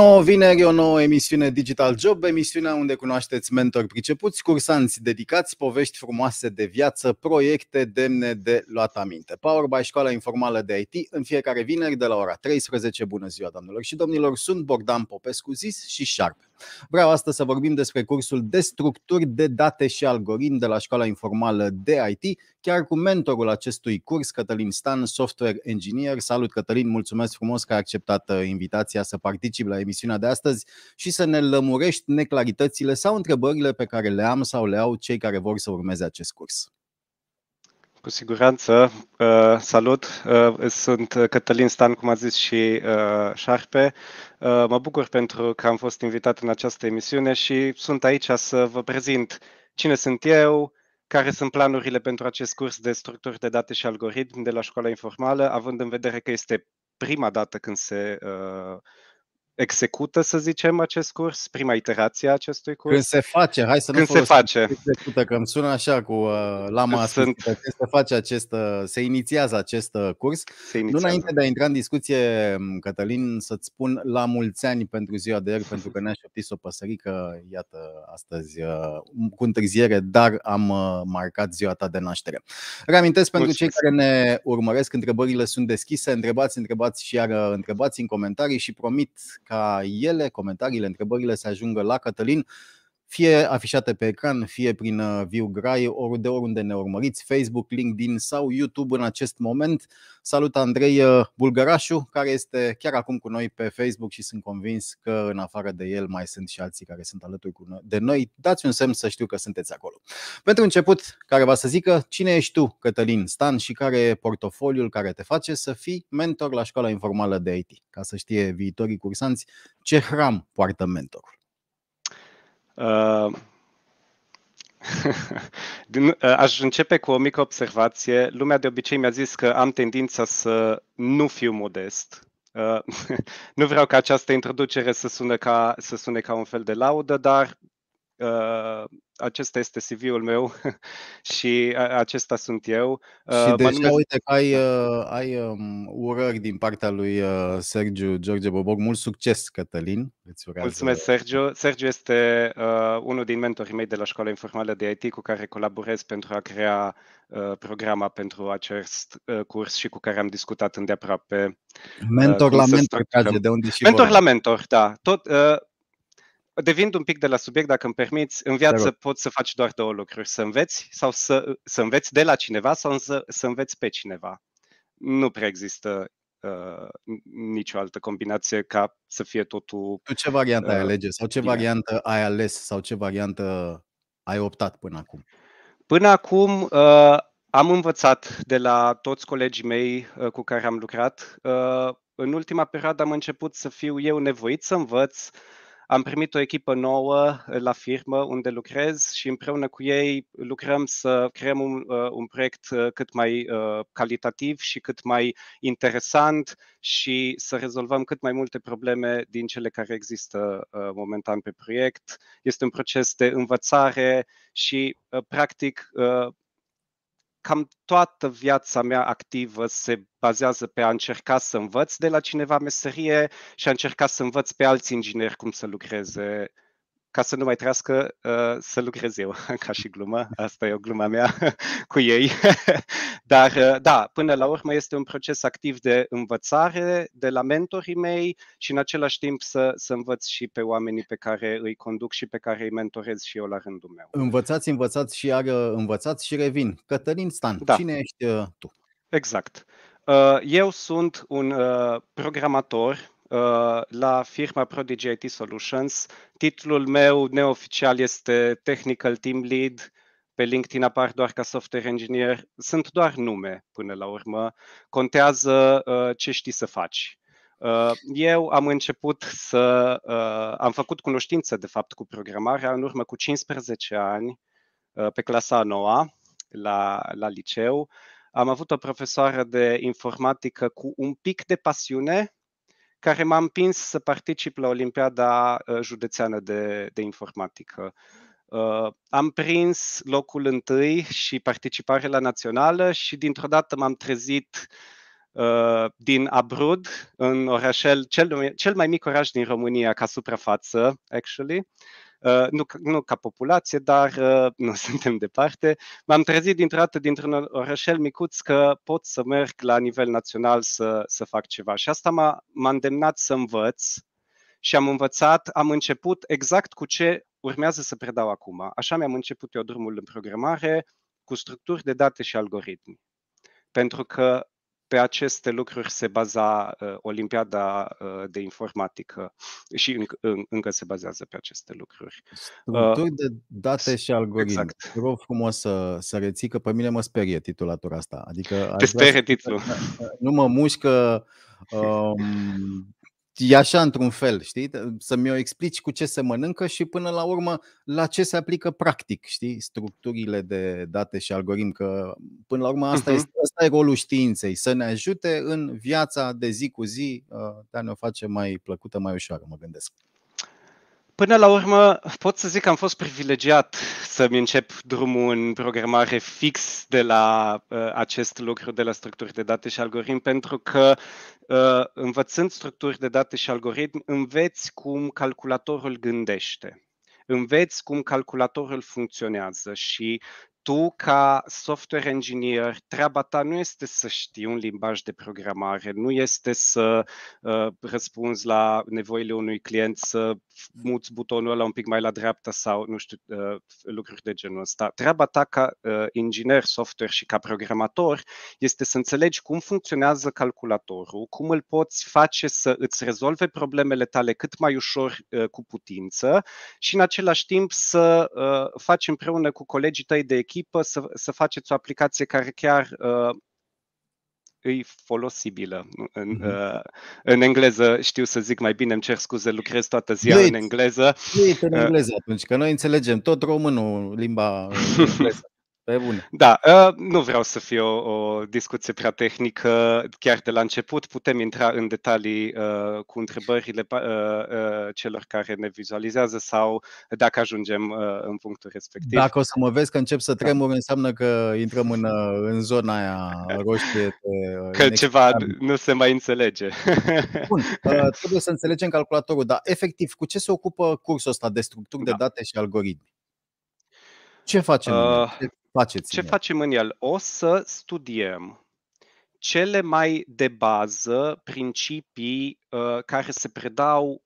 nouă vineri, o nouă emisiune Digital Job, emisiunea unde cunoașteți mentori pricepuți, cursanți dedicați, povești frumoase de viață, proiecte demne de luat aminte. Power by Școala Informală de IT, în fiecare vineri de la ora 13. Bună ziua, doamnelor și domnilor, sunt Bogdan Popescu Zis și Șarpe. Vreau astăzi să vorbim despre cursul de structuri de date și algoritmi de la Școala Informală de IT, chiar cu mentorul acestui curs, Cătălin Stan, software engineer. Salut, Cătălin, mulțumesc frumos că ai acceptat uh, invitația să participi la emisiunea de astăzi și să ne lămurești neclaritățile sau întrebările pe care le am sau le au cei care vor să urmeze acest curs. Cu siguranță. Uh, salut, uh, sunt uh, Cătălin Stan, cum a zis și uh, Șarpe. Uh, mă bucur pentru că am fost invitat în această emisiune și sunt aici să vă prezint cine sunt eu, care sunt planurile pentru acest curs de structuri de date și algoritmi de la școala informală, având în vedere că este prima dată când se uh, execută, să zicem, acest curs, prima iterație a acestui curs. Când se face, hai să nu Când se face. Execută, că îmi sună așa cu uh, lama Sunt... Când se face acest, uh, se inițiază acest uh, curs. Se inițiază. Nu înainte de a intra în discuție, Cătălin, să-ți spun la mulți ani pentru ziua de ieri, pentru că ne fi să o păsărică, iată, astăzi, uh, cu întârziere, dar am uh, marcat ziua ta de naștere. Reamintesc pentru Mulțumesc. cei care ne urmăresc, întrebările sunt deschise, întrebați, întrebați și iar întrebați în comentarii și promit ca ele, comentariile, întrebările să ajungă la Cătălin fie afișate pe ecran, fie prin uh, viewgrai, grai, ori de oriunde ne urmăriți, Facebook, LinkedIn sau YouTube în acest moment. Salut Andrei uh, Bulgărașu, care este chiar acum cu noi pe Facebook și sunt convins că în afară de el mai sunt și alții care sunt alături de noi. Dați un semn să știu că sunteți acolo. Pentru început, care va să zică cine ești tu, Cătălin Stan, și care e portofoliul care te face să fii mentor la școala informală de IT, ca să știe viitorii cursanți ce hram poartă mentorul. Ă, ă, aș începe cu o mică observație. Lumea de obicei mi-a zis că am tendința să nu fiu modest. Ă, nu vreau ca această introducere să sune ca, să sune ca un fel de laudă, dar acesta este CV-ul meu și acesta sunt eu. Și uh, deja deci, numesc... uite că ai, uh, ai um, urări din partea lui uh, Sergiu George Boboc. Mult succes, Cătălin! Îți Mulțumesc, Sergiu! Sergiu este uh, unul din mentorii mei de la școala informală de IT cu care colaborez pentru a crea uh, programa pentru acest uh, curs și cu care am discutat îndeaproape. Uh, mentor uh, la mentor, de unde și Mentor vor. la mentor, da. Tot, uh, devind un pic de la subiect, dacă îmi permiți, în viață poți să faci doar două lucruri, să înveți sau să, să înveți de la cineva sau să, să înveți pe cineva. Nu prea există uh, nicio altă combinație ca să fie totul... Tu ce variantă uh, ai alege sau ce variantă ai ales sau ce variantă ai optat până acum? Până acum uh, am învățat de la toți colegii mei uh, cu care am lucrat. Uh, în ultima perioadă am început să fiu eu nevoit să învăț uh, am primit o echipă nouă eh, la firmă unde lucrez și împreună cu ei lucrăm să creăm un, eh, un proiect eh, cât mai calitativ și cât mai interesant și să rezolvăm cât mai multe probleme din cele care există momentan pe proiect. Este un proces de învățare și, practic, cam toată viața mea activă se bazează pe a încerca să învăț de la cineva meserie și a încerca să învăț pe alți ingineri cum să lucreze ca să nu mai trească uh, să lucrez eu, ca și glumă, asta e o gluma mea cu ei, Dar, eh, da, până la urmă este un proces activ de învățare de la mentorii mei și în același timp să, să învăț și pe oamenii pe care îi conduc și pe care îi mentorez și eu la rândul meu. Învățați, învățați și iar învățați și revin. Cătălin Stan, da. cine ești eh, tu? Exact. Eh, eu sunt un programator la firma Prodigy IT Solutions. Titlul meu neoficial este Technical Team Lead pe LinkedIn apar doar ca software engineer, sunt doar nume până la urmă, contează uh, ce știi să faci. Uh, eu am început să. Uh, am făcut cunoștință, de fapt, cu programarea în urmă cu 15 ani, uh, pe clasa a noua, la, la liceu. Am avut o profesoară de informatică cu un pic de pasiune, care m-a împins să particip la Olimpiada uh, Județeană de, de Informatică. Uh, am prins locul întâi și participare la națională și dintr-o dată m-am trezit uh, din Abrud, în orașel, cel, cel mai mic oraș din România ca suprafață, actually. Uh, nu, nu ca populație, dar uh, nu suntem departe. M-am trezit dintr-o dată dintr-un orășel micuț că pot să merg la nivel național să, să fac ceva. Și asta m-a, m-a îndemnat să învăț și am învățat, am început exact cu ce urmează să predau acum. Așa mi-am început eu drumul în programare cu structuri de date și algoritmi. Pentru că pe aceste lucruri se baza uh, Olimpiada uh, de Informatică și înc- în, încă se bazează pe aceste lucruri. Structuri uh, de date și algoritmi. Exact. Te rog frumos să, să reții că pe mine mă sperie titulatura asta. Adică Te sperie titlul. Nu mă mușcă um, E așa într-un fel, știi? Să-mi o explici cu ce se mănâncă și până la urmă la ce se aplică practic, știi? Structurile de date și algoritm, că până la urmă asta, uh-huh. este, asta e rolul științei, să ne ajute în viața de zi cu zi, uh, dar ne-o face mai plăcută, mai ușoară, mă gândesc. Până la urmă, pot să zic că am fost privilegiat să-mi încep drumul în programare fix de la uh, acest lucru, de la structuri de date și algoritmi, pentru că uh, învățând structuri de date și algoritmi, înveți cum calculatorul gândește înveți cum calculatorul funcționează și tu, ca software engineer, treaba ta nu este să știi un limbaj de programare, nu este să uh, răspunzi la nevoile unui client, să muți butonul ăla un pic mai la dreapta sau, nu știu, uh, lucruri de genul ăsta. Treaba ta ca uh, inginer software și ca programator este să înțelegi cum funcționează calculatorul, cum îl poți face să îți rezolve problemele tale cât mai ușor uh, cu putință și în același timp să uh, faci împreună cu colegii tăi de echipă echipă să, să faceți o aplicație care chiar uh, e folosibilă. În, mm-hmm. uh, în engleză știu să zic mai bine, îmi cer scuze, lucrez toată ziua Luit, în engleză. Luit în uh, engleză atunci, că noi înțelegem tot românul, limba engleză pe bune. Da, ă, nu vreau să fie o, o discuție prea tehnică chiar de la început. Putem intra în detalii uh, cu întrebările uh, uh, celor care ne vizualizează sau dacă ajungem în punctul respectiv. Dacă o să mă vezi că încep să da. tremur, da. înseamnă că intrăm în, în zona aia roșie. De că ceva nu se mai înțelege. Bun, trebuie să înțelegem calculatorul, dar efectiv, cu ce se ocupă cursul ăsta de structuri da. de date și algoritmi? Ce facem? Uh, Faceți ce facem în el? O să studiem cele mai de bază principii uh, care se predau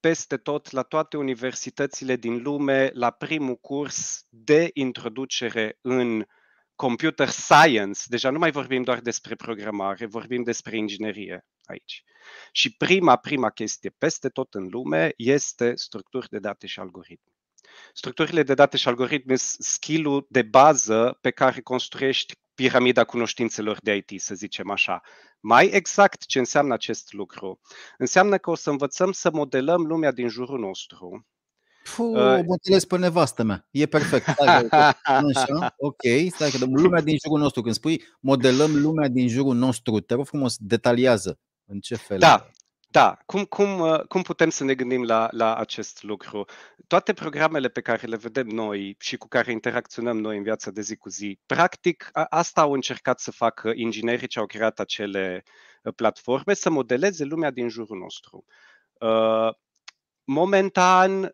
peste tot la toate universitățile din lume la primul curs de introducere în computer science. Deja nu mai vorbim doar despre programare, vorbim despre inginerie aici. Și prima, prima chestie peste tot în lume este structuri de date și algoritmi. Structurile de date și algoritme sunt skill de bază pe care construiești piramida cunoștințelor de IT, să zicem așa. Mai exact ce înseamnă acest lucru? Înseamnă că o să învățăm să modelăm lumea din jurul nostru. Fu, o modelez pe nevastă mea. E perfect. Stai, așa, ok. Stai că dăm lumea din jurul nostru. Când spui modelăm lumea din jurul nostru, te rog frumos, detaliază. În ce fel? Da, da, cum, cum, uh, cum putem să ne gândim la, la acest lucru? Toate programele pe care le vedem noi și cu care interacționăm noi în viața de zi cu zi, practic asta au încercat să facă inginerii ce au creat acele uh, platforme, să modeleze lumea din jurul nostru. Uh, momentan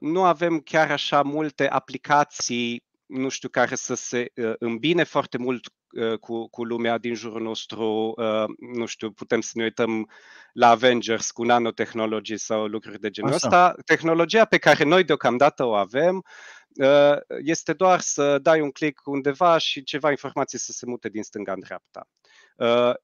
nu avem chiar așa multe aplicații nu știu, care să se uh, îmbine foarte mult uh, cu, cu lumea din jurul nostru. Uh, nu știu, putem să ne uităm la Avengers cu nanotehnologii sau lucruri de genul ăsta. Tehnologia pe care noi deocamdată o avem este doar să dai un click undeva și ceva informații să se mute din stânga în dreapta.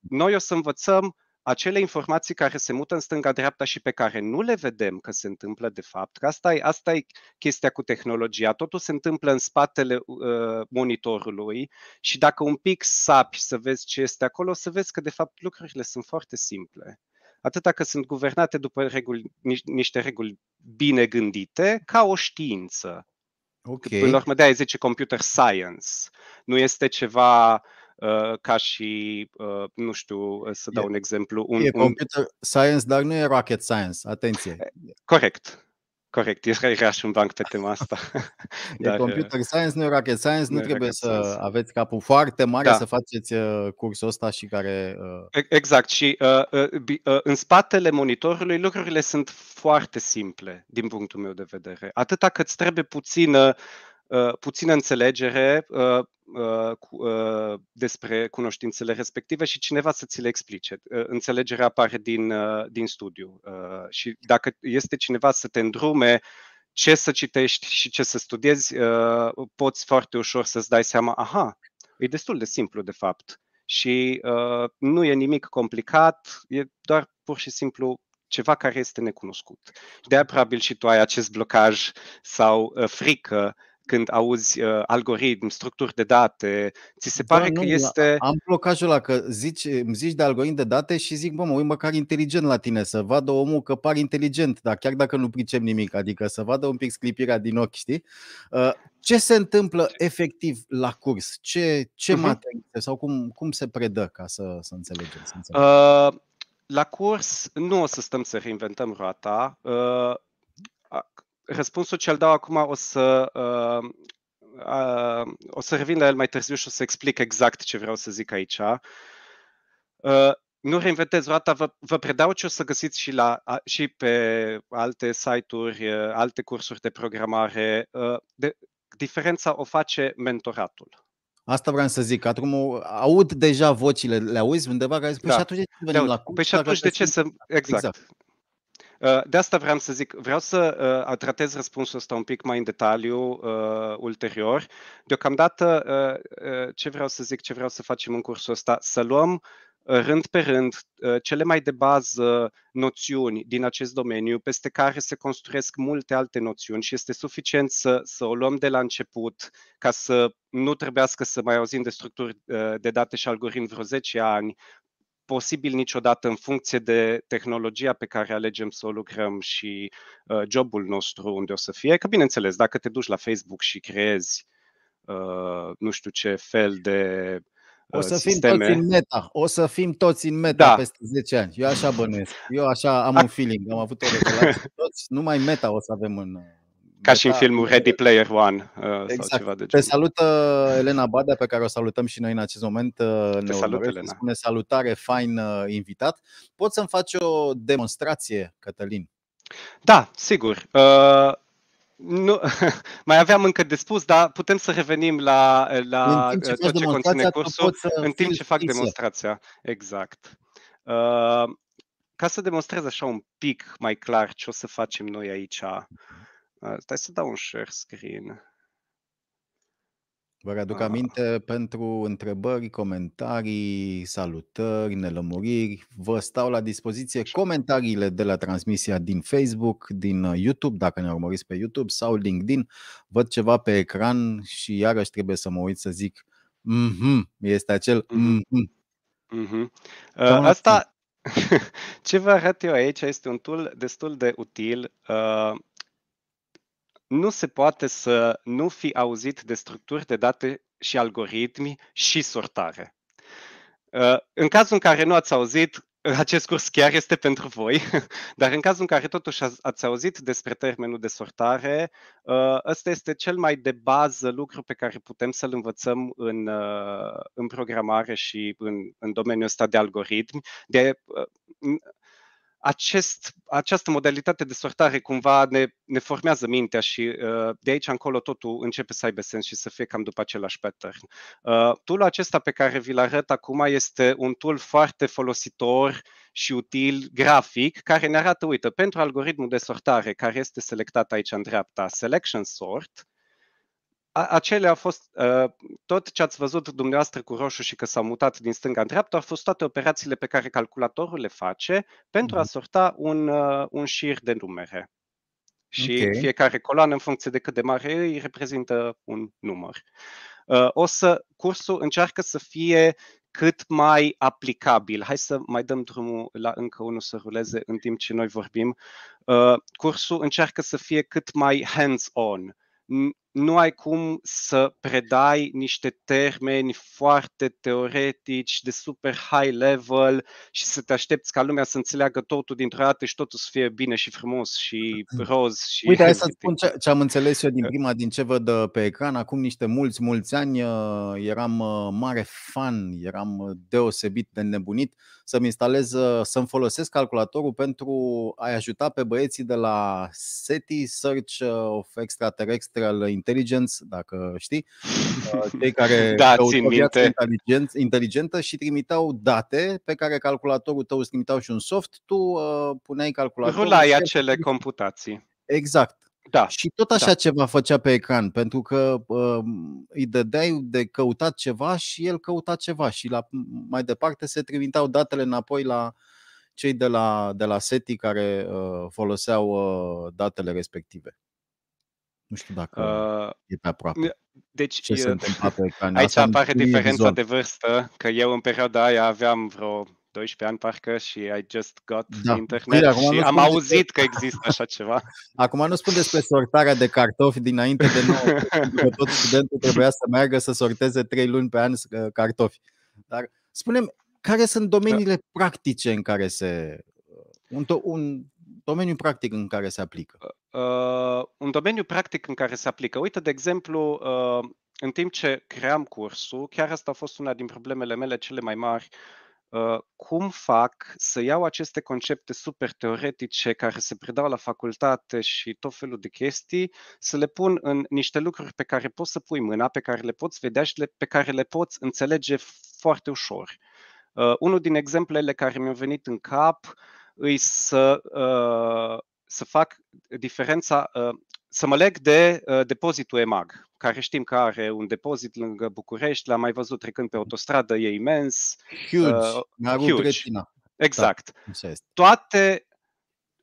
Noi o să învățăm acele informații care se mută în stânga-dreapta și pe care nu le vedem că se întâmplă de fapt, că asta e, asta e chestia cu tehnologia, totul se întâmplă în spatele uh, monitorului și dacă un pic sapi să vezi ce este acolo, o să vezi că de fapt lucrurile sunt foarte simple. Atâta că sunt guvernate după reguli, niște reguli bine gândite, ca o știință. Okay. Până la urmă, de zice computer science. Nu este ceva Uh, ca și, uh, nu știu, uh, să dau e, un exemplu. Un, e computer un... science, dar nu e rocket science, atenție. Corect, Corect, era și un banc pe tema asta. e Dar, computer science, nu e rocket science, nu, nu trebuie să science. aveți capul foarte mare da. să faceți cursul ăsta și care... Exact, și uh, uh, în spatele monitorului lucrurile sunt foarte simple, din punctul meu de vedere. Atâta cât trebuie puțină Uh, puțină înțelegere uh, uh, despre cunoștințele respective și cineva să ți le explice. Înțelegerea apare din, din studiu și dacă este cineva să te îndrume ce să citești și ce să studiezi, poți foarte ușor să-ți dai seama, aha, e destul de simplu de fapt și uh, nu e nimic complicat, e doar pur și simplu ceva care este necunoscut. De probabil și tu ai acest blocaj sau uh, frică când auzi uh, algoritm, structuri de date, ți se da, pare da, că nu, este... Am blocajul ăla că zici, îmi zici de algoritm de date și zic, bă, mă uit măcar inteligent la tine, să vadă omul că par inteligent, dar chiar dacă nu pricep nimic, adică să vadă un pic sclipirea din ochi, știi? Uh, ce se întâmplă efectiv la curs? Ce, ce uh-huh. Mhm. materie sau cum, cum se predă ca să, să înțelegem? Să înțelegem? Uh, la curs nu o să stăm să reinventăm roata. Uh, răspunsul ce-l dau acum o să, uh, uh, o să revin la el mai târziu și o să explic exact ce vreau să zic aici. Uh, nu reinventez roata, vă, vă predau ce o să găsiți și, la, și pe alte site-uri, uh, alte cursuri de programare. Uh, de, diferența o face mentoratul. Asta vreau să zic, acum aud deja vocile, le auzi undeva care zic, da. și atunci de ce venim la curs? Păi și atunci de ce să... Exact. exact. Uh, de asta vreau să zic, vreau să uh, tratez răspunsul ăsta un pic mai în detaliu uh, ulterior. Deocamdată, ce vreau să zic, ce vreau să facem în cursul ăsta? Să luăm rând pe rând cele mai de bază noțiuni din acest domeniu, peste care se construiesc multe alte noțiuni și este suficient să, să o luăm de la început ca să nu trebuiască să mai auzim de structuri de date și algoritmi vreo 10 ani posibil niciodată în funcție de tehnologia pe care alegem să o lucrăm și uh, jobul nostru unde o să fie. Că bineînțeles, dacă te duci la Facebook și creezi uh, nu știu ce fel de o uh, să sisteme. fim toți în meta. O să fim toți în meta da. peste 10 ani. Eu așa bănuiesc. Eu așa am un feeling. Am avut o relație. Toți, numai meta o să avem în ca și în da. filmul Ready Player One uh, exact. sau ceva de genul. Te salută Elena Badea, pe care o salutăm și noi în acest moment. Uh, Te salut, Elena. Spune salutare, fain uh, invitat. Poți să-mi faci o demonstrație, Cătălin? Da, sigur. Uh, nu, mai aveam încă de spus, dar putem să revenim la, la în timp ce uh, tot ce conține cursul în timp ce fac fixe. demonstrația. Exact. Uh, ca să demonstrez așa un pic mai clar ce o să facem noi aici, Stai să dau un share screen. Vă readuc ah. aminte pentru întrebări, comentarii, salutări, nelămuriri. Vă stau la dispoziție comentariile de la transmisia din Facebook, din uh, YouTube, dacă ne urmăriți pe YouTube sau LinkedIn. Văd ceva pe ecran și iarăși trebuie să mă uit să zic mm-hmm, este acel mm-hmm. Mm-hmm. mm-hmm. Uh, asta, ce vă arăt eu aici este un tool destul de util uh, nu se poate să nu fi auzit de structuri de date și algoritmi și sortare. Uh, în cazul în care nu ați auzit, acest curs chiar este pentru voi, dar în cazul în care totuși ați auzit despre termenul de sortare, uh, ăsta este cel mai de bază lucru pe care putem să-l învățăm în, uh, în programare și în, în domeniul ăsta de algoritmi. De, acest, această modalitate de sortare cumva ne, ne formează mintea și uh, de aici încolo totul începe să aibă sens și să fie cam după același pattern. Uh, tool acesta pe care vi-l arăt acum este un tool foarte folositor și util grafic care ne arată, uite, pentru algoritmul de sortare care este selectat aici în dreapta, selection sort, Acelea a fost uh, tot ce ați văzut dumneavoastră cu roșu și că s-a mutat din stânga în dreapta, au fost toate operațiile pe care calculatorul le face pentru a mhm. sorta un, uh, un șir de numere. Și okay. fiecare coloană, în funcție de cât de mare e, îi reprezintă un număr. Uh, o să, cursul încearcă să fie cât mai aplicabil. Hai să mai dăm drumul la încă unul să ruleze în timp ce noi vorbim. Uh, cursul încearcă să fie cât mai hands-on nu ai cum să predai niște termeni foarte teoretici, de super high level și să te aștepți ca lumea să înțeleagă totul dintr-o dată și totul să fie bine și frumos și roz. Și Uite, hai să spun ce, ce am înțeles eu din prima, din ce văd uh, pe ecran. Acum niște mulți, mulți ani uh, eram uh, mare fan, eram deosebit de nebunit să-mi instalez, să-mi folosesc calculatorul pentru a-i ajuta pe băieții de la SETI, Search of Extraterrestrial intelligence, dacă știi, uh, cei care da, țin minte. inteligentă și trimiteau date pe care calculatorul tău îți trimiteau și un soft, tu uh, puneai calculatorul. Rulai acele computații. Exact. Da. Și tot așa da. ceva făcea pe ecran, pentru că uh, îi dădeai de căutat ceva și el căuta ceva și la, mai departe se trimiteau datele înapoi la cei de la, de la SETI care uh, foloseau uh, datele respective. Nu știu dacă uh, e pe aproape. Deci, Ce se uh, întâmplă pe ecran. Aici Asta apare diferența vizor. de vârstă, că eu în perioada aia aveam vreo 12 ani parcă și I just got da. internet Uite, și am auzit că există așa ceva. Acum nu spun despre sortarea de cartofi dinainte de nou, că tot studentul trebuia să meargă să sorteze 3 luni pe an uh, cartofi. Dar spunem care sunt da. domeniile da. practice în care se uh, un, to- un domeniu practic în care se aplică? Uh, uh, un domeniu practic în care se aplică. Uite, de exemplu, uh, în timp ce cream cursul, chiar asta a fost una din problemele mele cele mai mari. Uh, cum fac să iau aceste concepte super teoretice care se predau la facultate și tot felul de chestii, să le pun în niște lucruri pe care poți să pui mâna, pe care le poți vedea și pe care le poți înțelege foarte ușor. Uh, unul din exemplele care mi-au venit în cap uh, îi să, uh, să fac diferența, uh, să mă leg de uh, depozitul EMAG, care știm că are un depozit lângă București, l-am mai văzut trecând pe autostradă, e imens. Huge, uh, huge. Exact. Da, Toate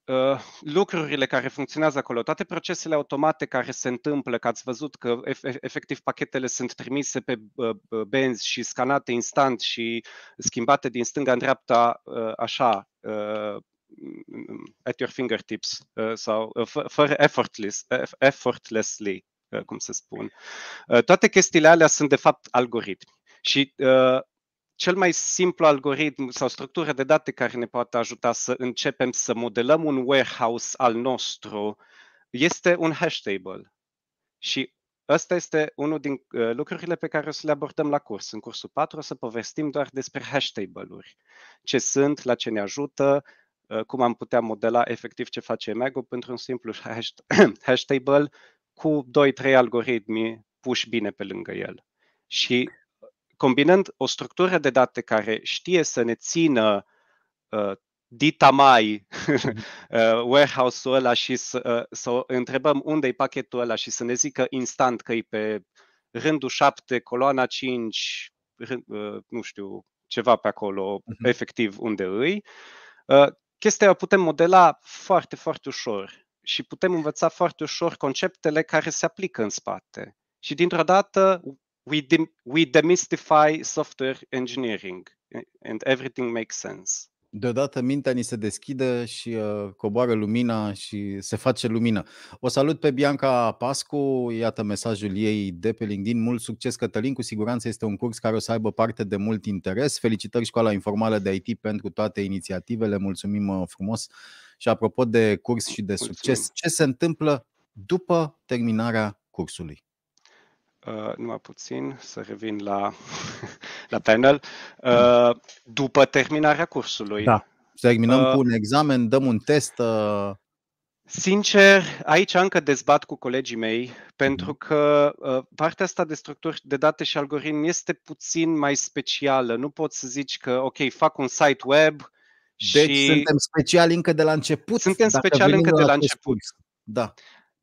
Ă, lucrurile care funcționează acolo, toate procesele automate care se întâmplă, că ați văzut că efectiv pachetele sunt trimise pe benzi și scanate instant și schimbate din stânga în dreapta, ă, așa, ă, at your fingertips sau fără effortless, effortlessly, cum se spun. Toate chestiile alea sunt de fapt algoritmi. Și uh, cel mai simplu algoritm sau structură de date care ne poate ajuta să începem să modelăm un warehouse al nostru este un hash table. Și ăsta este unul din uh, lucrurile pe care o să le abordăm la curs. În cursul 4 o să povestim doar despre hash table-uri. Ce sunt, la ce ne ajută, uh, cum am putea modela efectiv ce face Mego pentru un simplu hash, hash table cu 2-3 algoritmi puși bine pe lângă el. Și combinând o structură de date care știe să ne țină uh, dita mai mm-hmm. uh, warehouse-ul ăla și să, uh, să întrebăm unde e pachetul ăla și să ne zică instant că e pe rândul 7, coloana 5, rând, uh, nu știu, ceva pe acolo, uh-huh. efectiv unde îi. Uh, chestia o putem modela foarte, foarte ușor și putem învăța foarte ușor conceptele care se aplică în spate. Și dintr-o dată we, de we demystify software engineering and everything makes sense. Deodată mintea ni se deschide și uh, coboară lumina și se face lumină. O salut pe Bianca Pascu, iată mesajul ei de pe LinkedIn. Mult succes, Cătălin, cu siguranță este un curs care o să aibă parte de mult interes. Felicitări Școala Informală de IT pentru toate inițiativele, mulțumim uh, frumos. Și apropo de curs și de mulțumim. succes, ce se întâmplă după terminarea cursului? nu uh, numai puțin, să revin la, la panel, uh, după terminarea cursului. Da, terminăm uh, cu un examen, dăm un test. Uh... Sincer, aici încă dezbat cu colegii mei, mhm. pentru că uh, partea asta de structuri de date și algoritmi este puțin mai specială. Nu poți să zici că, ok, fac un site web deci și... suntem speciali încă de la început. Suntem speciali încă de la, la început. Da.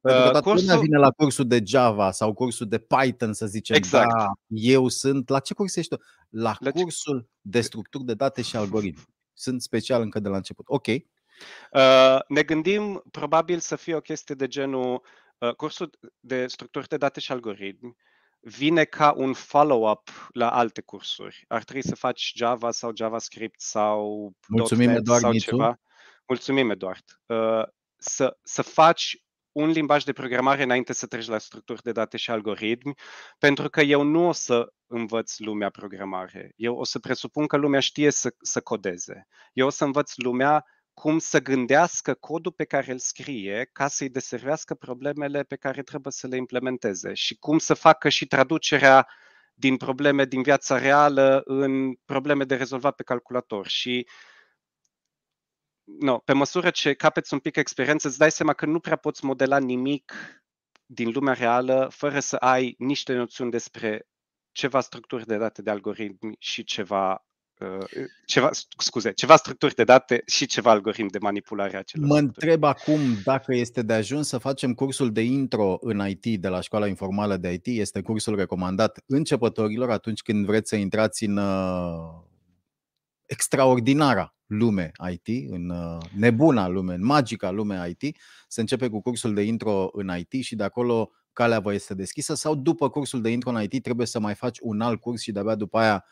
Pentru că uh, cursul... vine la cursul de Java sau cursul de Python, să zicem. Exact. Da, eu sunt... La ce curs ești tu? La, la cursul ce... de structuri de date și algoritmi. Sunt special încă de la început. Ok. Uh, ne gândim probabil să fie o chestie de genul uh, cursul de structuri de date și algoritmi vine ca un follow-up la alte cursuri. Ar trebui să faci Java sau JavaScript sau Mulțumim, .NET Eduard, sau ceva. Mulțumim, Eduard. Uh, să, să faci un limbaj de programare înainte să treci la structuri de date și algoritmi, pentru că eu nu o să învăț lumea programare. Eu o să presupun că lumea știe să, să codeze. Eu o să învăț lumea cum să gândească codul pe care îl scrie ca să-i deservească problemele pe care trebuie să le implementeze și cum să facă și traducerea din probleme din viața reală în probleme de rezolvat pe calculator. Și uh, no, pe măsură ce capeți un pic experiență, îți dai seama că nu prea poți modela nimic din lumea reală fără să ai niște noțiuni despre ceva structuri de date de algoritmi și ceva uh, ceva, scuze, ceva structuri de date și ceva algoritm de manipulare a celor. Mă întreb acum dacă este de ajuns să facem cursul de intro în IT de la școala informală de IT. Este cursul recomandat începătorilor atunci când vreți să intrați în uh, extraordinara lume IT, în uh, nebuna lume, în magica lume IT, se începe cu cursul de intro în IT și de acolo calea vă este deschisă sau după cursul de intro în IT trebuie să mai faci un alt curs și de-abia după aia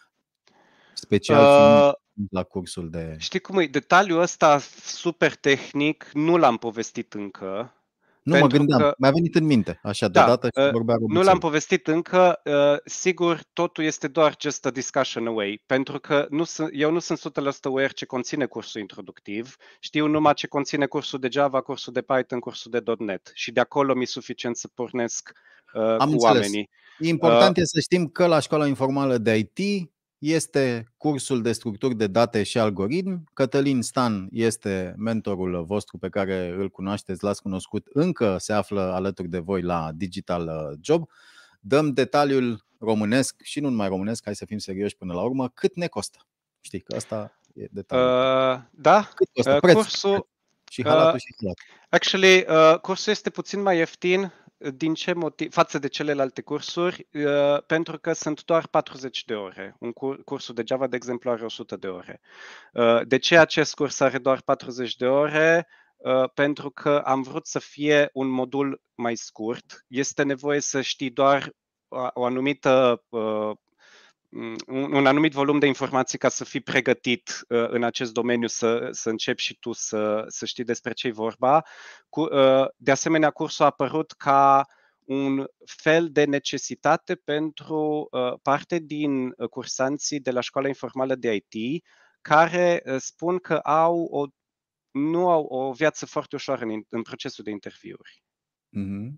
special uh, la cursul de... Știi cum e? Detaliul ăsta super tehnic nu l-am povestit încă nu mă gândeam, că... mi-a venit în minte, așa, da, deodată și uh, vorbea uh, Nu l-am povestit încă, uh, sigur, totul este doar just a discussion away, pentru că nu sunt, eu nu sunt 100% aware ce conține cursul introductiv, știu numai ce conține cursul de Java, cursul de Python, cursul de .NET și de acolo mi-e suficient să pornesc uh, Am cu înțeles. oamenii. Important uh, e să știm că la școala informală de IT este cursul de structuri de date și algoritm. Cătălin Stan este mentorul vostru pe care îl cunoașteți, l-ați cunoscut, încă se află alături de voi la Digital uh, Job. Dăm detaliul românesc și nu numai românesc, hai să fim serioși până la urmă, cât ne costă. Știi că asta e detaliul. Uh, da, cât costă? Uh, cursul... Și halatul uh, și halatul. Actually, uh, cursul este puțin mai ieftin din ce motiv, față de celelalte cursuri, uh, pentru că sunt doar 40 de ore. Un cur, cursul de Java, de exemplu, are 100 de ore. Uh, de ce acest curs are doar 40 de ore? Uh, pentru că am vrut să fie un modul mai scurt. Este nevoie să știi doar o, o anumită uh, un anumit volum de informații ca să fii pregătit uh, în acest domeniu, să, să începi și tu să, să știi despre ce i vorba. Cu, uh, de asemenea, cursul a apărut ca un fel de necesitate pentru uh, parte din uh, cursanții de la școala informală de IT, care uh, spun că au o, nu au o viață foarte ușoară în, în procesul de interviuri. Mm-hmm.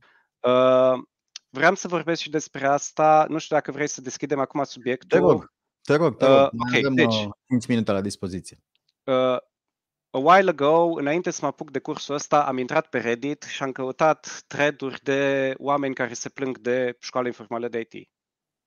Uh, vreau să vorbesc și despre asta. Nu știu dacă vrei să deschidem acum subiectul. Te rog, te rog, te uh, rog. Uh, okay, avem deci, 5 uh, minute la dispoziție. Uh, a while ago, înainte să mă apuc de cursul ăsta, am intrat pe Reddit și am căutat thread de oameni care se plâng de școala informală de IT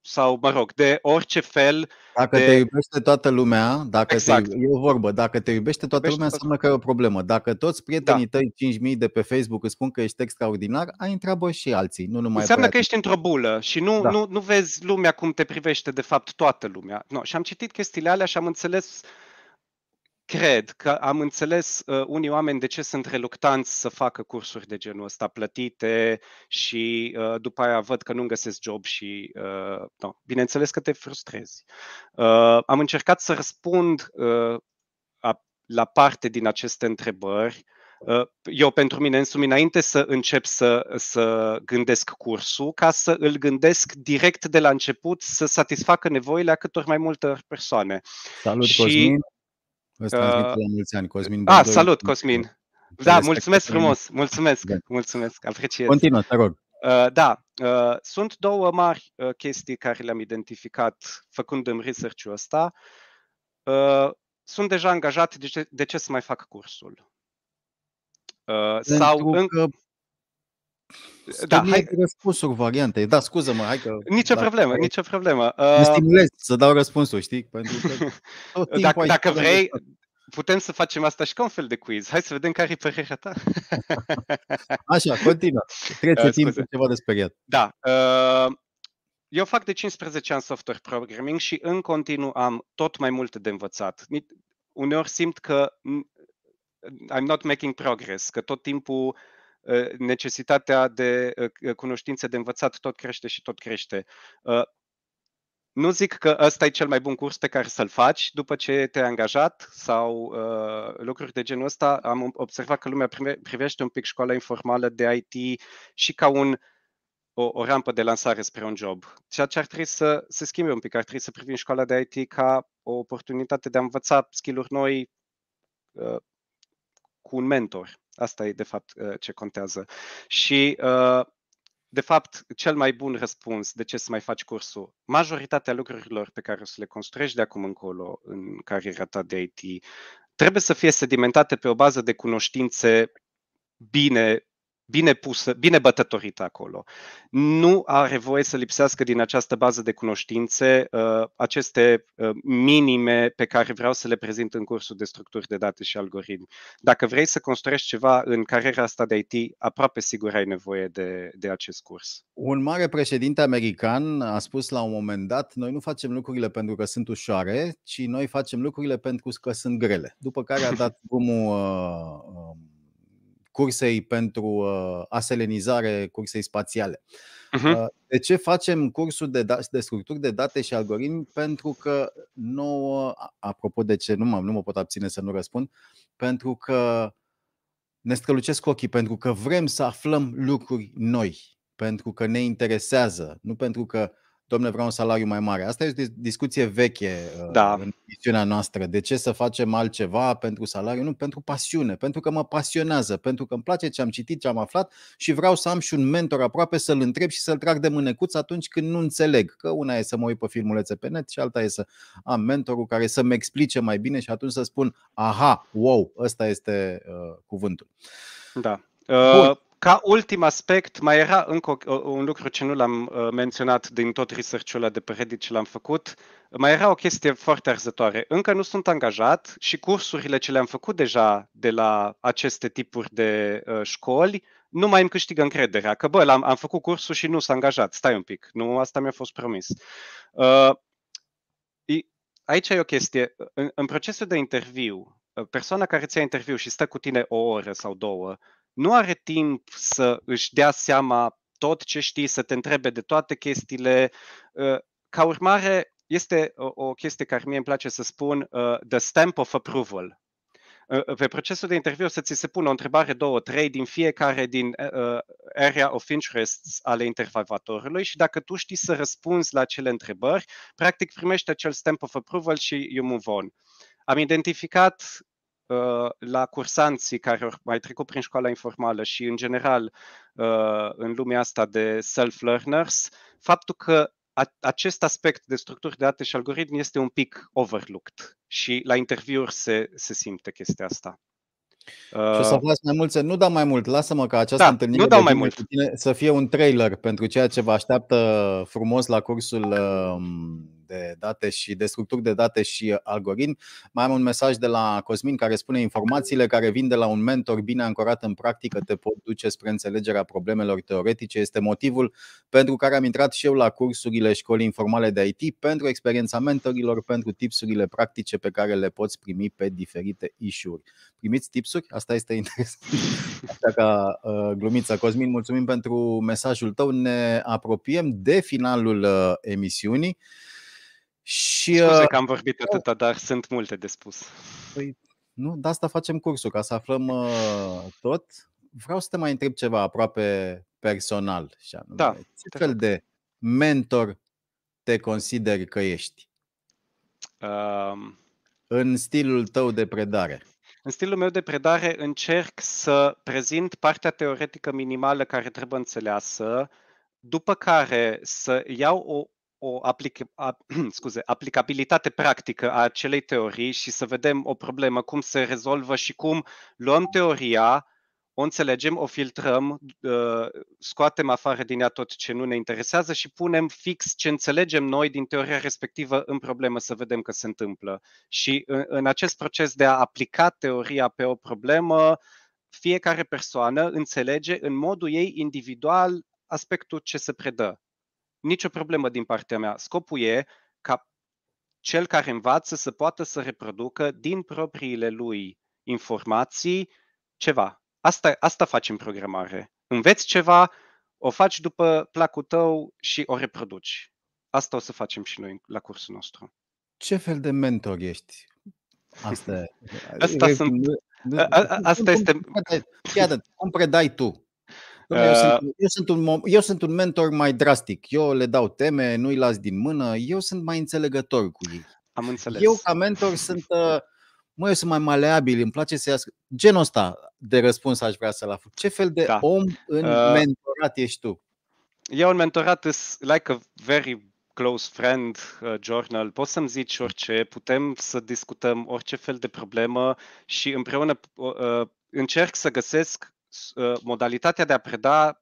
sau, mă rog, de orice fel. Dacă de... te iubește toată lumea, dacă exact. te, e o vorbă, dacă te iubește toată iubește lumea, toată... înseamnă că e o problemă. Dacă toți da. prietenii da. tăi 5.000 de pe Facebook îți spun că ești extraordinar, ai întreabă și alții, nu numai Înseamnă că ești într-o bulă și nu, da. nu, nu vezi lumea cum te privește, de fapt, toată lumea. No, și am citit chestiile alea și am înțeles uh, cred că am înțeles uh, unii oameni de ce sunt reluctanți să facă cursuri de genul ăsta plătite și uh, după aia văd că nu găsesc job și uh, no, bineînțeles că te frustrezi. Uh, am încercat să răspund uh, a, la parte din aceste întrebări. Uh, eu pentru mine însumi, înainte să încep să, să gândesc cursul, ca să îl gândesc direct de la început, să satisfacă nevoile a câtor mai multe persoane. Salut, și... Cosmin! uh, mulți ani, Cosmin. Ah, salut, Cosmin. Da, mulțumesc frumos, mulțumesc, da. mulțumesc, apreciez. Continuă, te rog. Uh, da, uh, sunt două mari uh, chestii care le-am identificat făcându-mi research-ul ăsta. Sunt deja angajat, de ce, de ce să mai fac cursul? Pentru sau că în da, hai... răspunsuri, variante. Da, scuză-mă, hai că... Nicio o problemă, hai... nicio problemă. Uh... Mă stimulez să dau răspunsul, știi? Pentru că dacă, dacă vrei, putem să facem asta și ca un fel de quiz. Hai să vedem care e părerea ta. Așa, continuă. Trece uh, timpul ceva de speriat. Da. Uh, eu fac de 15 ani software programming și în continuu am tot mai multe de învățat. Uneori simt că I'm not making progress, că tot timpul uh, Ă, necesitatea de ă, ă, cunoștințe de învățat tot crește și tot crește. Nu zic că ăsta e cel mai bun curs pe care să-l faci după ce te-ai angajat sau uh, lucruri de genul ăsta. Am observat că lumea privește un pic școala informală de IT și ca un, o, o rampă de lansare spre un job. Ceea ce ar trebui să se schimbe un pic, ar trebui să privim școala de IT ca o oportunitate de a învăța skill-uri noi uh, cu un mentor. Asta e de fapt uh, ce contează. Și uh, de fapt, cel mai bun răspuns de ce să mai faci cursul, majoritatea lucrurilor pe care o să le construiești de acum încolo în cariera ta de IT, trebuie să fie sedimentate pe o bază de cunoștințe bine bine pusă, bine bătătorită acolo. Nu are voie să lipsească din această bază de cunoștințe uh, aceste uh, minime pe care vreau să le prezint în cursul de structuri de date și algoritmi. Dacă vrei să construiești ceva în cariera asta de IT, aproape sigur ai nevoie de, de acest curs. Un mare președinte american a spus la un moment dat, noi nu facem lucrurile pentru că sunt ușoare, ci noi facem lucrurile pentru că sunt grele. După care a dat drumul uh, uh cursei pentru uh, aselenizare cursei spațiale. Uh-huh. De ce facem cursul de, da- de structuri de date și algoritmi? Pentru că nouă, apropo de ce nu mă, nu mă pot abține să nu răspund, pentru că ne strălucesc ochii, pentru că vrem să aflăm lucruri noi, pentru că ne interesează, nu pentru că domne, vreau un salariu mai mare. Asta e o discuție veche uh, da. în misiunea noastră. De ce să facem altceva pentru salariu? Nu, pentru pasiune, pentru că mă pasionează, pentru că îmi place ce am citit, ce am aflat și vreau să am și un mentor aproape să-l întreb și să-l trag de mânecuț atunci când nu înțeleg. Că una e să mă uit pe filmulețe pe net și alta e să am mentorul care să-mi explice mai bine și atunci să spun, aha, wow, ăsta este uh, cuvântul. Da. Uh... Bun ca ultim aspect, mai era încă un lucru ce nu l-am uh, menționat din tot research-ul ăla de pe Reddit ce l-am făcut, mai era o chestie foarte arzătoare. Încă nu sunt angajat și cursurile ce le-am făcut deja de la aceste tipuri de uh, școli nu mai îmi câștigă încrederea. Că, bă, am am făcut cursul și nu s-a angajat. Stai un pic. Nu, asta mi-a fost promis. Uh, aici e o chestie. În, în procesul de interviu, uh, persoana care ți-a interviu și stă cu tine o oră sau două, nu are timp să își dea seama tot ce știi, să te întrebe de toate chestiile. Uh, ca urmare, este o, o chestie care mie îmi place să spun, uh, the stamp of approval. Uh, uh pe procesul de interviu să ți se pună o întrebare, două, trei din fiecare din uh, uh area of interest ale intervievatorului și dacă tu știi să răspunzi la acele întrebări, practic primești acel stamp of approval și you move on. Am identificat uh, la cursanții care au mai trecut prin școala informală și în general în lumea asta de self-learners, faptul că acest aspect de structuri de date și algoritmi este un pic overlooked și la interviuri se, se simte chestia asta. Și o să uh, faci mai mult, nu dau mai mult, lasă-mă ca această da, întâlnire nu dau mai mult. Tine să fie un trailer pentru ceea ce vă așteaptă frumos la cursul um, de date și de structuri de date și uh, algoritmi. Mai am un mesaj de la Cosmin care spune informațiile care vin de la un mentor bine ancorat în practică te pot duce spre înțelegerea problemelor teoretice. Este motivul pentru care am intrat și eu la cursurile școlii informale de IT, pentru experiența mentorilor, pentru tipsurile practice pe care le poți primi pe diferite issue-uri. Primiți tipsuri? Asta este interesant. Așa ca uh, glumiță. Cosmin, mulțumim pentru mesajul tău. Ne apropiem de finalul uh, emisiunii. Și, Scuze uh, că am vorbit uh, atâta, dar sunt multe de spus. Păi, nu, de asta facem cursul, ca să aflăm uh, tot. Vreau să te mai întreb ceva aproape personal. Și anume, da, ce fel de mentor te consideri că ești? Um, în stilul tău de predare. În stilul meu de predare încerc să prezint partea teoretică minimală care trebuie înțeleasă, după care să iau o o aplic- a, scuze, aplicabilitate practică a acelei teorii și să vedem o problemă, cum se rezolvă și cum luăm teoria, o înțelegem, o filtrăm, scoatem afară din ea tot ce nu ne interesează și punem fix ce înțelegem noi din teoria respectivă în problemă să vedem că se întâmplă. Și în, în acest proces de a aplica teoria pe o problemă, fiecare persoană înțelege în modul ei individual aspectul ce se predă nicio problemă din partea mea. Scopul e ca cel care învață să poată să reproducă din propriile lui informații ceva. Asta, asta faci în programare. Înveți ceva, o faci după placul tău și o reproduci. Asta o să facem și noi la cursul nostru. Ce fel de mentor ești? Asta, asta, sunt, a, a, asta este... Cum predai, iată, cum predai tu eu, sunt, uh, eu, sunt un, eu sunt un mentor mai drastic. Eu le dau teme, nu-i las din mână. Eu sunt mai înțelegător cu ei. Am înțeles. Eu, ca mentor, sunt. Uh, mă, eu sunt mai maleabil, îmi place să iasă Genul ăsta de răspuns aș vrea să-l aflu. Ce fel de da. om în uh, mentorat ești tu? Eu în mentorat is like a very close friend uh, journal, poți să-mi zici orice, putem să discutăm orice fel de problemă și împreună uh, uh încerc să găsesc Uh, modalitatea de a preda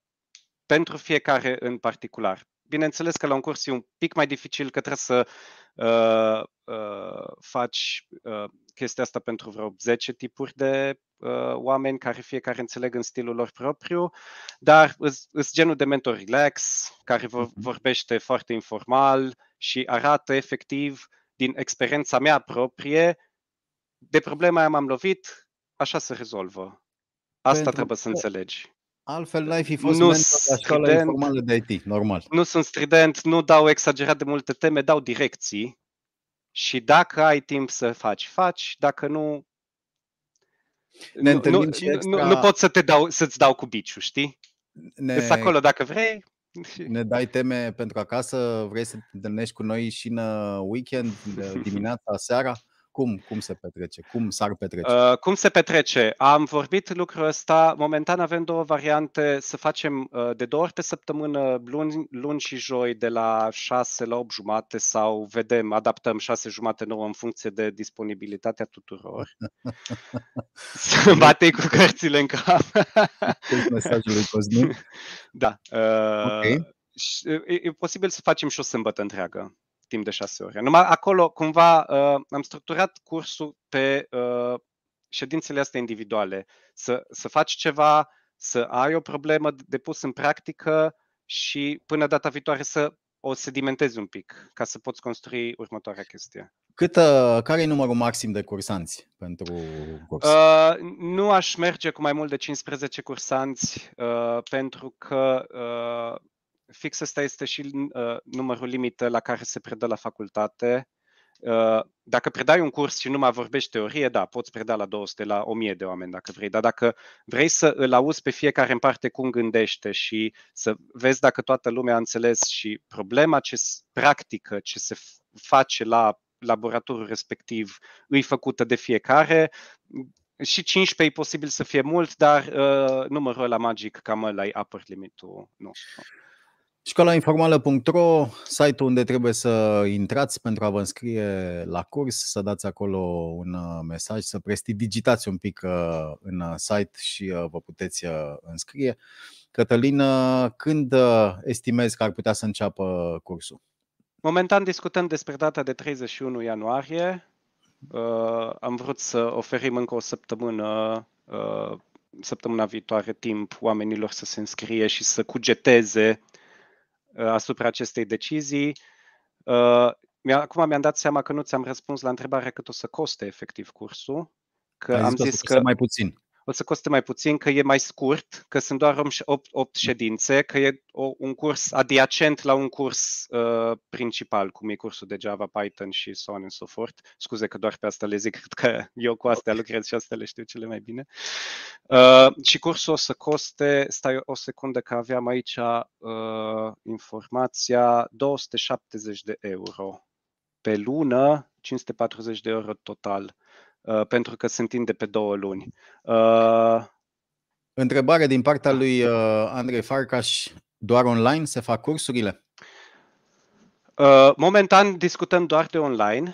pentru fiecare în particular. Bineînțeles că la un curs e un pic mai dificil că trebuie să uh, uh, faci uh, chestia asta pentru vreo 10 tipuri de uh, oameni care fiecare înțeleg în stilul lor propriu, dar sunt genul de mentor relax, care vor, mhm. vorbește foarte informal și arată efectiv din experiența mea proprie de problema aia m-am lovit, așa se rezolvă. Asta Pentru trebuie să înțelegi. Altfel n-ai fi fost nu la școala informală de IT, normal. Nu sunt strident, nu dau exagerat de multe teme, dau direcții. Și dacă ai timp să faci, faci. Dacă nu, ne nu, nu, extra... nu, nu pot să te dau, să-ți dau cu biciu, știi? Ne... Sunt acolo dacă vrei. Ne dai teme pentru acasă, vrei să te întâlnești cu noi și în weekend, dimineața, seara? Cum, cum se petrece? Cum s-ar petrece? Uh, cum se petrece? Am vorbit lucrul ăsta. Momentan avem două variante. Să facem uh, de două ori pe săptămână, luni, luni și joi, de la 6 la 8 jumate sau vedem, adaptăm 6 jumate nouă în funcție de disponibilitatea tuturor. să cu cărțile în cap. mesajul lui Cosmin. Da. Uh, okay. e, e posibil să facem și o sâmbătă întreagă timp de șase ore. Numai acolo, cumva, uh, am structurat cursul pe uh, ședințele astea individuale. Să, să faci ceva, să ai o problemă de pus în practică și până data viitoare să o sedimentezi un pic ca să poți construi următoarea chestie. Cât, uh, care e numărul maxim de cursanți pentru curs? Uh, nu aș merge cu mai mult de 15 cursanți uh, pentru că uh, fix ăsta este și uh, numărul limită la care se predă la facultate. Uh, dacă predai un curs și numai vorbești teorie, da, poți preda la 200, la 1000 de oameni dacă vrei, dar dacă vrei să îl auzi pe fiecare în parte cum gândește și să vezi dacă toată lumea a înțeles și problema ce practică, ce se face la laboratorul respectiv, îi făcută de fiecare, și 15 e posibil să fie mult, dar uh, numărul la magic cam ăla e upper limit nu. Școlainformală.ro, site-ul unde trebuie să intrați pentru a vă înscrie la curs, să dați acolo un uh, mesaj, să prestidigitați un pic uh, în uh, site și vă puteți înscrie. Cătălină, când estimezi că ar putea să înceapă cursul? Momentan discutăm despre data de 31 ianuarie. Am vrut să oferim încă o săptămână săptămâna viitoare timp oamenilor să se înscrie și să cugeteze Uh, asupra acestei decizii. Uh, acum mi-am dat seama că nu ți-am răspuns la întrebarea cât o să coste efectiv cursul. Că Ai am zis, zis că, că mai puțin o să coste mai puțin, că e mai scurt, că sunt doar 8, 8 mm. ședințe, că e o, un curs adiacent la un curs uh, principal, cum e cursul de Java, Python și so on and so forth. Scuze că doar pe asta le zic, că eu cu astea lucrez și astea le știu cele mai bine. Uh, și cursul o să coste, stai o secundă că aveam aici uh, informația, 270 de euro pe lună, 540 de euro total. Uh, Uh, pentru că se întinde pe două luni. Uh, Întrebare din partea lui uh, Andrei Farcaș, doar online se fac cursurile? Momentan discutăm doar de online,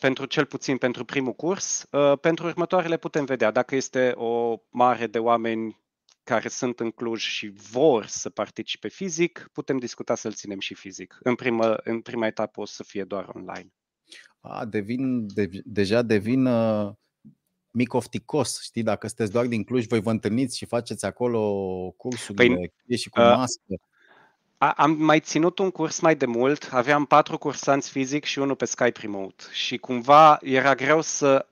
pentru cel puțin pentru primul curs. Pentru următoarele putem vedea dacă este o mare de oameni care sunt în Cluj și vor să participe fizic, putem discuta să-l ținem și fizic. În prima, în prima etapă o să fie doar online a, devin, de, deja devin uh, micofticos, știi, dacă sunteți doar din Cluj, voi vă întâlniți și faceți acolo cursuri păi, de și cu uh, mască. am mai ținut un curs mai de mult, aveam patru cursanți fizic și unul pe Skype Remote și cumva era greu să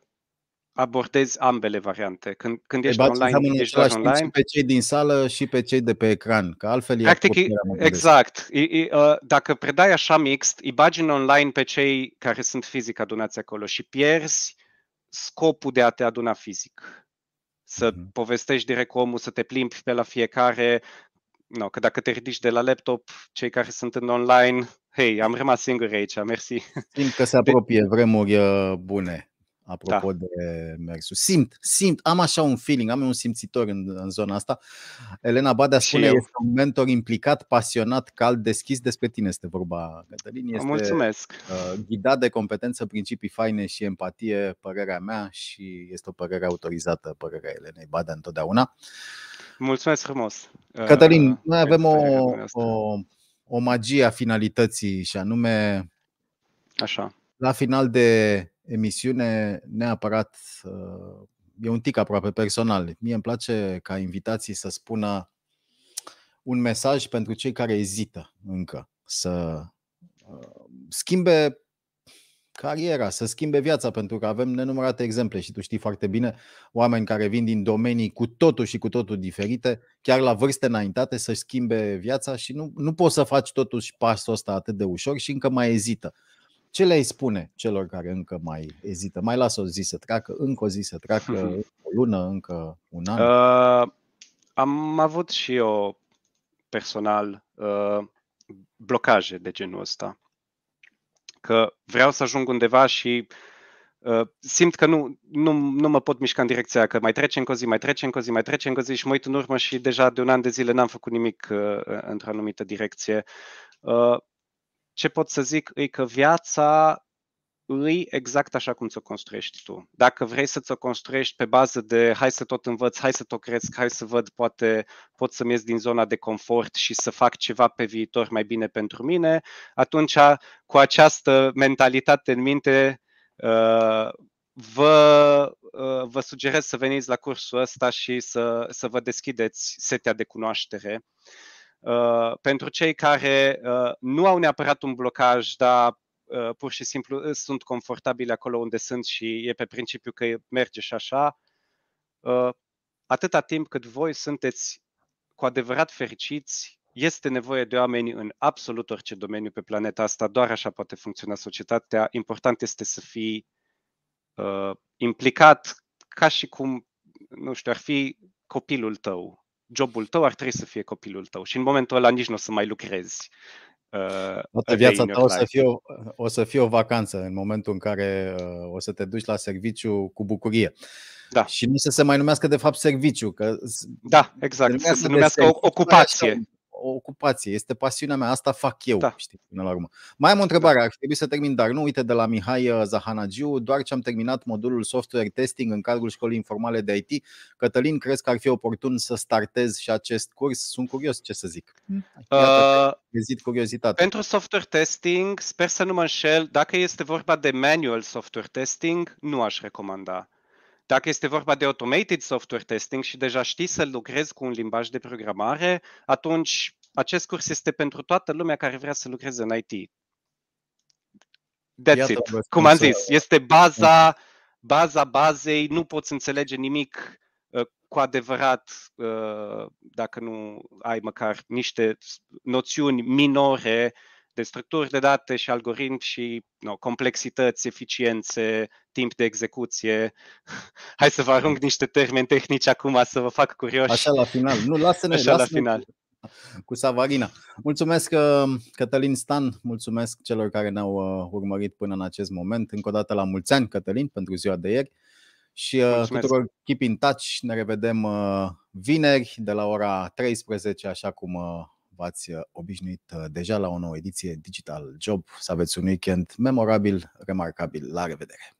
abordezi ambele variante. Când, când ești online, ești doar online. Și pe cei din sală și pe cei de pe ecran, că altfel e Practic, e, exact. E, e, uh, dacă predai așa mixt, îi bagi în online pe cei care sunt fizic adunați acolo și pierzi scopul de a te aduna fizic. Să mm-hmm. povestești direct cu omul, să te plimbi pe la fiecare, no, că dacă te ridici de la laptop, cei care sunt în online, hei, am rămas singur aici, mersi. Simt că se apropie de... vremuri uh, bune. Da. apropo da. de mersul. Simt, simt, am așa un feeling, am un simțitor în, în zona asta. Elena Badea și spune, eu. este un mentor implicat, pasionat, cald, deschis. Despre tine este vorba, Cătălin. Este, Mulțumesc. Uh, ghidat de competență, principii faine și empatie, părerea mea și este o părere autorizată, părerea Elenei Badea întotdeauna. Mulțumesc frumos! Uh, Cătălin, uh, noi avem o, o, o magie a finalității și anume Așa. la final de emisiune neapărat, uh, e un tic aproape personal. Mie îmi place ca invitații să spună un mesaj pentru cei care ezită încă să uh, schimbe cariera, să schimbe viața, pentru că avem nenumărate exemple și tu știi foarte bine oameni care vin din domenii cu totul și cu totul diferite, chiar la vârste înaintate să-și schimbe viața și nu, nu poți să faci totuși pasul ăsta atât de ușor și încă mai ezită. Ce le-ai spune celor care încă mai ezită? Mai lasă o zi să treacă, încă o zi să treacă, o lună, încă un an? Uh, am avut și eu personal uh, blocaje de genul ăsta. Că vreau să ajung undeva și uh, simt că nu, nu, nu mă pot mișca în direcția că mai trece încă o zi, mai trece încă o zi, mai trece încă o zi și mă uit în urmă și deja de un an de zile n-am făcut nimic uh, într-o anumită direcție. Uh, ce pot să zic e că viața îi exact așa cum ți-o construiești tu. Dacă vrei să ți-o construiești pe bază de hai să tot învăț, hai să tot cresc, hai să văd, poate pot să-mi ies din zona de confort și să fac ceva pe viitor mai bine pentru mine, atunci cu această mentalitate în minte uh, vă, uh, vă sugerez să veniți la cursul ăsta și să, să vă deschideți setea de cunoaștere. Uh, pentru cei care uh, nu au neapărat un blocaj, dar uh, pur și simplu sunt confortabili acolo unde sunt și e pe principiu că merge și așa, atâta timp cât voi sunteți cu adevărat fericiți, este nevoie de oameni în absolut orice domeniu pe planeta asta, doar așa poate funcționa societatea. Important este să fii uh, implicat ca și cum, nu știu, ar fi copilul tău jobul tău ar trebui să fie copilul tău și în momentul ăla nici nu o să mai lucrezi. Uh, Toată viața ta o să, fie o, o să fie o vacanță în momentul în care uh, o să te duci la serviciu cu bucurie. Da. Și nu să se mai numească de fapt serviciu. Că da, exact. Să se numească ocupație o ocupație, este pasiunea mea, asta fac eu, da. știi, până la urmă. Mai am o întrebare, da. ar trebui să termin, dar nu, uite, de la Mihai uh, Zahanagiu, doar ce am terminat modulul software testing în cadrul școlii informale de IT, Cătălin, crezi că ar fi oportun să startez și acest curs? Sunt curios ce să zic. Mm. Iată, uh, curiozitate. Pentru software testing, sper să nu mă înșel, dacă este vorba de manual software testing, nu aș recomanda. Dacă este vorba de automated software testing și deja știi să lucrezi cu un limbaj de programare, atunci acest curs este pentru toată lumea care vrea să lucreze în IT. That's Iată, it. Cum am zis, este baza, baza bazei, nu poți înțelege nimic uh, cu adevărat uh, dacă nu ai măcar niște noțiuni minore de structuri de date și algoritmi și no, complexități, eficiențe, timp de execuție. Hai să vă arunc niște termeni tehnici acum să vă fac curioși. Așa la final. Nu, lasă-ne, Așa lasă-ne la final. cu Savarina. Mulțumesc uh, Cătălin Stan, mulțumesc celor care ne-au uh, urmărit până în acest moment. Încă o dată la mulți ani, Cătălin, pentru ziua de ieri. Și uh, Mulțumesc. tuturor keep in touch, ne revedem vineri de la ora 13, așa cum v-ați uh, obișnuit uh, deja la o nouă ediție Digital Job. Să aveți un weekend memorabil, remarcabil. La revedere!